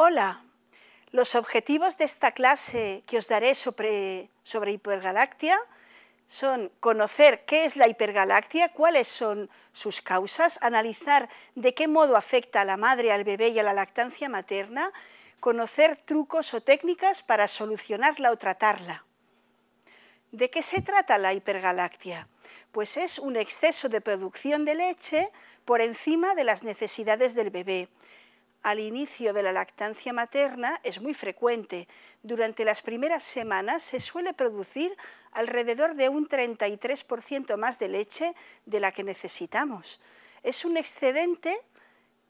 Hola, los objetivos de esta clase que os daré sobre, sobre hipergalactia son conocer qué es la hipergalactia, cuáles son sus causas, analizar de qué modo afecta a la madre, al bebé y a la lactancia materna, conocer trucos o técnicas para solucionarla o tratarla. ¿De qué se trata la hipergalactia? Pues es un exceso de producción de leche por encima de las necesidades del bebé al inicio de la lactancia materna es muy frecuente. Durante las primeras semanas se suele producir alrededor de un 33% más de leche de la que necesitamos. Es un excedente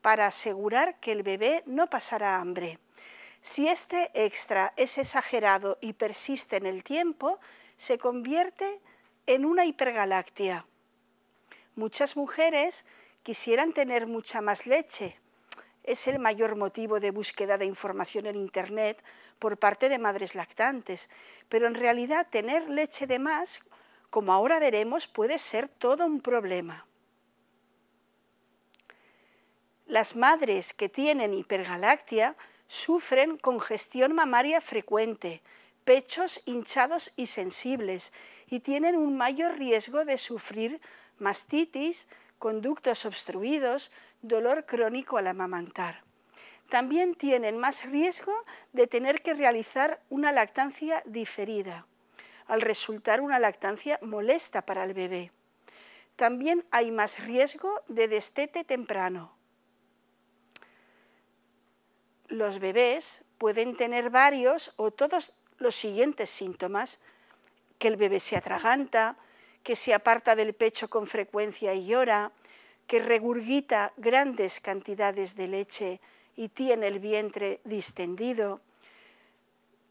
para asegurar que el bebé no pasará hambre. Si este extra es exagerado y persiste en el tiempo, se convierte en una hipergalactia. Muchas mujeres quisieran tener mucha más leche, es el mayor motivo de búsqueda de información en Internet por parte de madres lactantes, pero en realidad tener leche de más, como ahora veremos, puede ser todo un problema. Las madres que tienen hipergalactia sufren congestión mamaria frecuente, pechos hinchados y sensibles y tienen un mayor riesgo de sufrir mastitis, conductos obstruidos, dolor crónico al amamantar. También tienen más riesgo de tener que realizar una lactancia diferida, al resultar una lactancia molesta para el bebé. También hay más riesgo de destete temprano. Los bebés pueden tener varios o todos los siguientes síntomas, que el bebé se atraganta, que se aparta del pecho con frecuencia y llora, que regurgita grandes cantidades de leche y tiene el vientre distendido,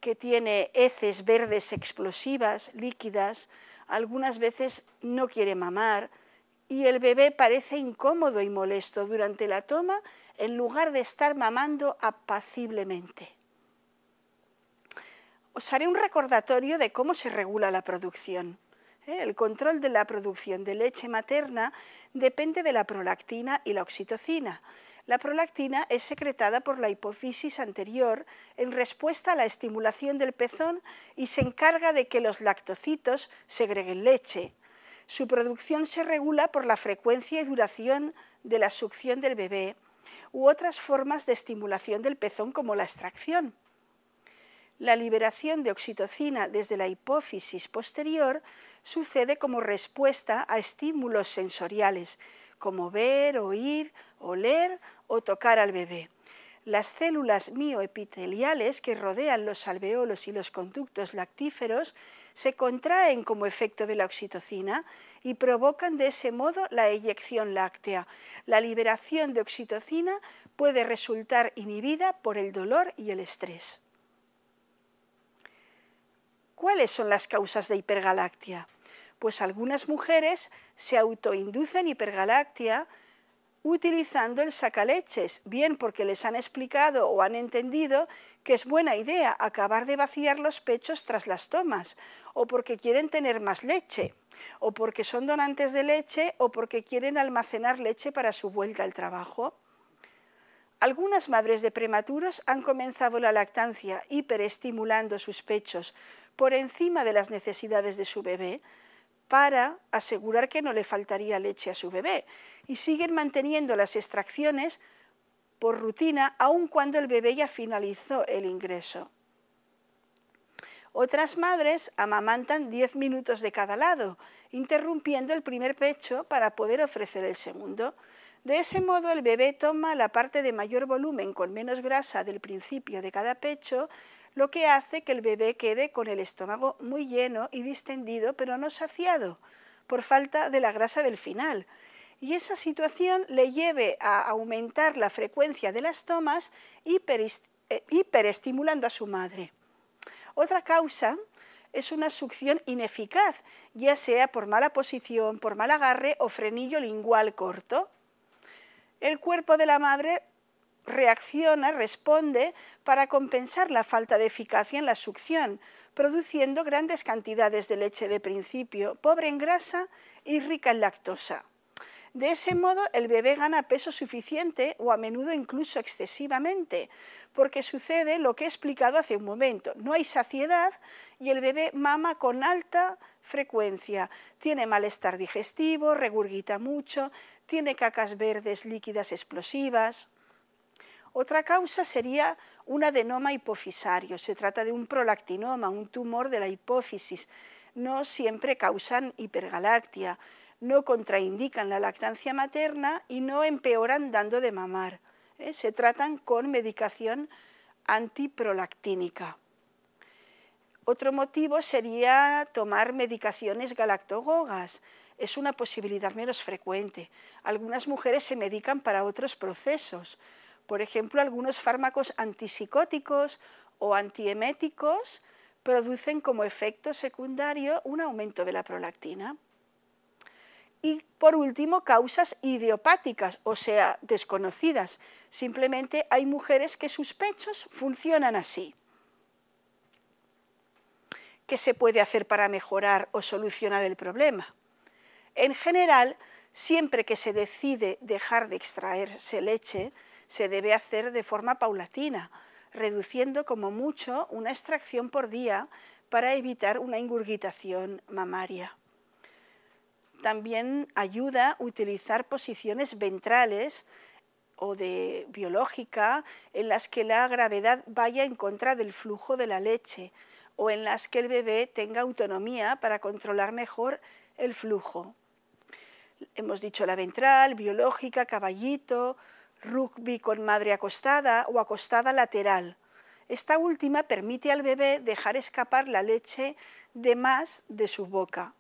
que tiene heces verdes explosivas, líquidas, algunas veces no quiere mamar y el bebé parece incómodo y molesto durante la toma en lugar de estar mamando apaciblemente. Os haré un recordatorio de cómo se regula la producción. ¿eh? El control de la producción de leche materna depende de la prolactina y la oxitocina. La prolactina es secretada por la hipófisis anterior en respuesta a la estimulación del pezón y se encarga de que los lactocitos segreguen leche. Su producción se regula por la frecuencia y duración de la succión del bebé u otras formas de estimulación del pezón como la extracción. La liberación de oxitocina desde la hipófisis posterior sucede como respuesta a estímulos sensoriales, como ver, oír, oler o tocar al bebé. Las células mioepiteliales que rodean los alveolos y los conductos lactíferos se contraen como efecto de la oxitocina y provocan de ese modo la eyección láctea. La liberación de oxitocina puede resultar inhibida por el dolor y el estrés. ¿Cuáles son las causas de hipergalactia? Pues algunas mujeres se autoinducen hipergalactia utilizando el sacaleches, bien porque les han explicado o han entendido que es buena idea acabar de vaciar los pechos tras las tomas, o porque quieren tener más leche, o porque son donantes de leche, o porque quieren almacenar leche para su vuelta al trabajo. Algunas madres de prematuros han comenzado la lactancia hiperestimulando sus pechos por encima de las necesidades de su bebé para asegurar que no le faltaría leche a su bebé. Y siguen manteniendo las extracciones por rutina, aun cuando el bebé ya finalizó el ingreso. Otras madres amamantan 10 minutos de cada lado, interrumpiendo el primer pecho para poder ofrecer el segundo. De ese modo el bebé toma la parte de mayor volumen con menos grasa del principio de cada pecho, lo que hace que el bebé quede con el estómago muy lleno y distendido, pero no saciado, por falta de la grasa del final. Y esa situación le lleve a aumentar la frecuencia de las tomas, eh, hiperestimulando a su madre. Otra causa es una succión ineficaz, ya sea por mala posición, por mal agarre o frenillo lingual corto. El cuerpo de la madre reacciona, responde para compensar la falta de eficacia en la succión, produciendo grandes cantidades de leche de principio, pobre en grasa y rica en lactosa. De ese modo, el bebé gana peso suficiente o a menudo incluso excesivamente, porque sucede lo que he explicado hace un momento. No hay saciedad y el bebé mama con alta frecuencia. Tiene malestar digestivo, regurgita mucho, tiene cacas verdes líquidas explosivas. Otra causa sería un adenoma hipofisario. Se trata de un prolactinoma, un tumor de la hipófisis. No siempre causan hipergalactia, no contraindican la lactancia materna y no empeoran dando de mamar. ¿eh? Se tratan con medicación antiprolactínica. Otro motivo sería tomar medicaciones galactogogas. Es una posibilidad menos frecuente. Algunas mujeres se medican para otros procesos. Por ejemplo, algunos fármacos antipsicóticos o antieméticos producen como efecto secundario un aumento de la prolactina. Y por último, causas idiopáticas, o sea, desconocidas. Simplemente hay mujeres que sus pechos funcionan así. ¿Qué se puede hacer para mejorar o solucionar el problema? En general, siempre que se decide dejar de extraerse leche, se debe hacer de forma paulatina, reduciendo como mucho una extracción por día para evitar una ingurgitación mamaria. También ayuda a utilizar posiciones ventrales o de biológica en las que la gravedad vaya en contra del flujo de la leche o en las que el bebé tenga autonomía para controlar mejor el flujo. Hemos dicho la ventral, biológica, caballito, rugby con madre acostada o acostada lateral. Esta última permite al bebé dejar escapar la leche de más de su boca.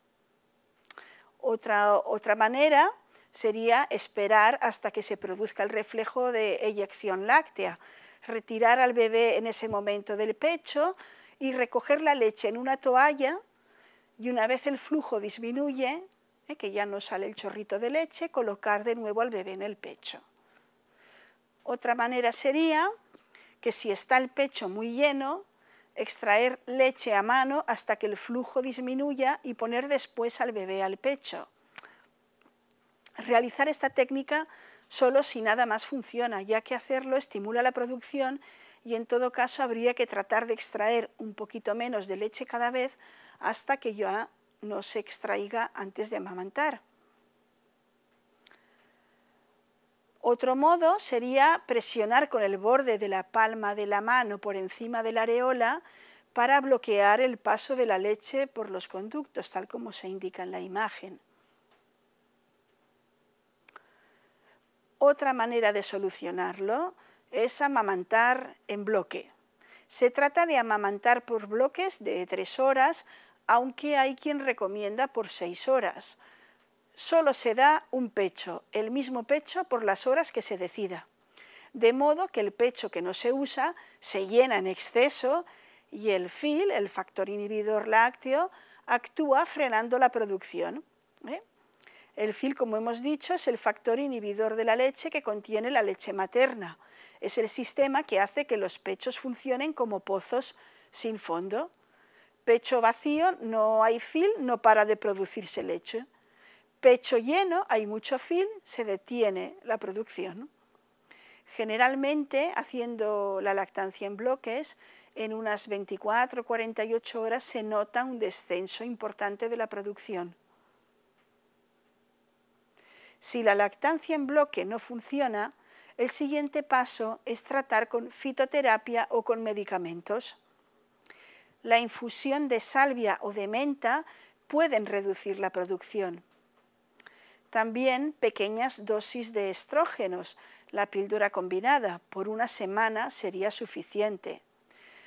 Otra, otra manera sería esperar hasta que se produzca el reflejo de eyección láctea, retirar al bebé en ese momento del pecho y recoger la leche en una toalla y una vez el flujo disminuye, eh, que ya no sale el chorrito de leche, colocar de nuevo al bebé en el pecho. Otra manera sería que si está el pecho muy lleno, extraer leche a mano hasta que el flujo disminuya y poner después al bebé al pecho. Realizar esta técnica solo si nada más funciona, ya que hacerlo estimula la producción y en todo caso habría que tratar de extraer un poquito menos de leche cada vez hasta que ya no se extraiga antes de amamantar. Otro modo sería presionar con el borde de la palma de la mano por encima de la areola para bloquear el paso de la leche por los conductos, tal como se indica en la imagen. Otra manera de solucionarlo es amamantar en bloque. Se trata de amamantar por bloques de tres horas, aunque hay quien recomienda por seis horas solo se da un pecho, el mismo pecho por las horas que se decida, de modo que el pecho que no se usa se llena en exceso y el FIL, el factor inhibidor lácteo, actúa frenando la producción. ¿eh? El FIL, como hemos dicho, es el factor inhibidor de la leche que contiene la leche materna. Es el sistema que hace que los pechos funcionen como pozos sin fondo. Pecho vacío, no hay FIL, no para de producirse leche pecho lleno, hay mucho fil, se detiene la producción. Generalmente, haciendo la lactancia en bloques, en unas 24 o 48 horas se nota un descenso importante de la producción. Si la lactancia en bloque no funciona, el siguiente paso es tratar con fitoterapia o con medicamentos. La infusión de salvia o de menta pueden reducir la producción. También pequeñas dosis de estrógenos, la píldora combinada, por una semana sería suficiente.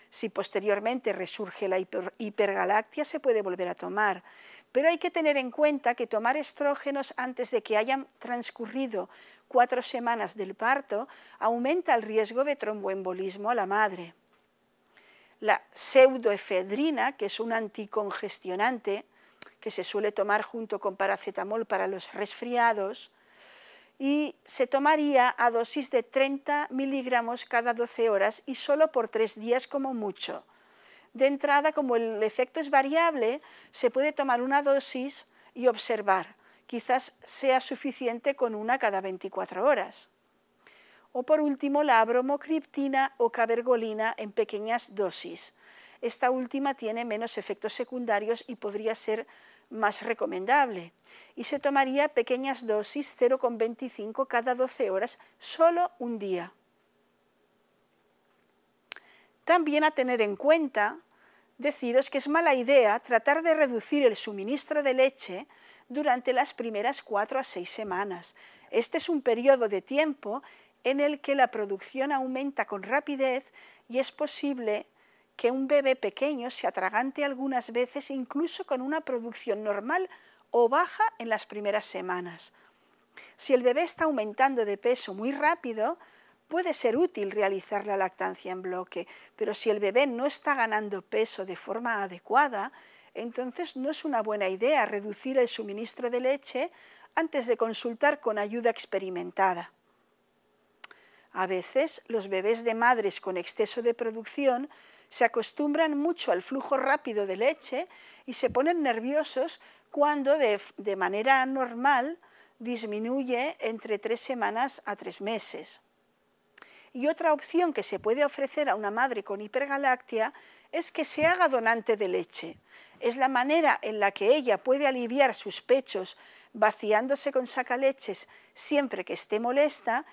Si posteriormente resurge la hipergalactia, se puede volver a tomar. Pero hay que tener en cuenta que tomar estrógenos antes de que hayan transcurrido cuatro semanas del parto aumenta el riesgo de tromboembolismo a la madre. La pseudoefedrina, que es un anticongestionante, que se suele tomar junto con paracetamol para los resfriados, y se tomaría a dosis de 30 miligramos cada 12 horas y solo por tres días como mucho. De entrada, como el efecto es variable, se puede tomar una dosis y observar. Quizás sea suficiente con una cada 24 horas. O por último, la abromocriptina o cabergolina en pequeñas dosis. Esta última tiene menos efectos secundarios y podría ser más recomendable. Y se tomaría pequeñas dosis 0,25 cada 12 horas, solo un día. También a tener en cuenta, deciros que es mala idea tratar de reducir el suministro de leche durante las primeras 4 a 6 semanas. Este es un periodo de tiempo en el que la producción aumenta con rapidez y es posible que un bebé pequeño se atragante algunas veces incluso con una producción normal o baja en las primeras semanas. Si el bebé está aumentando de peso muy rápido, puede ser útil realizar la lactancia en bloque, pero si el bebé no está ganando peso de forma adecuada, entonces no es una buena idea reducir el suministro de leche antes de consultar con ayuda experimentada. A veces los bebés de madres con exceso de producción se acostumbran mucho al flujo rápido de leche y se ponen nerviosos cuando de, manera normal disminuye entre tres semanas a tres meses. Y otra opción que se puede ofrecer a una madre con hipergaláctea es que se haga donante de leche. Es la manera en la que ella puede aliviar sus pechos vaciándose con sacaleches siempre que esté molesta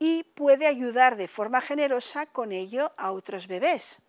y puede ayudar de forma generosa con ello a otros bebés.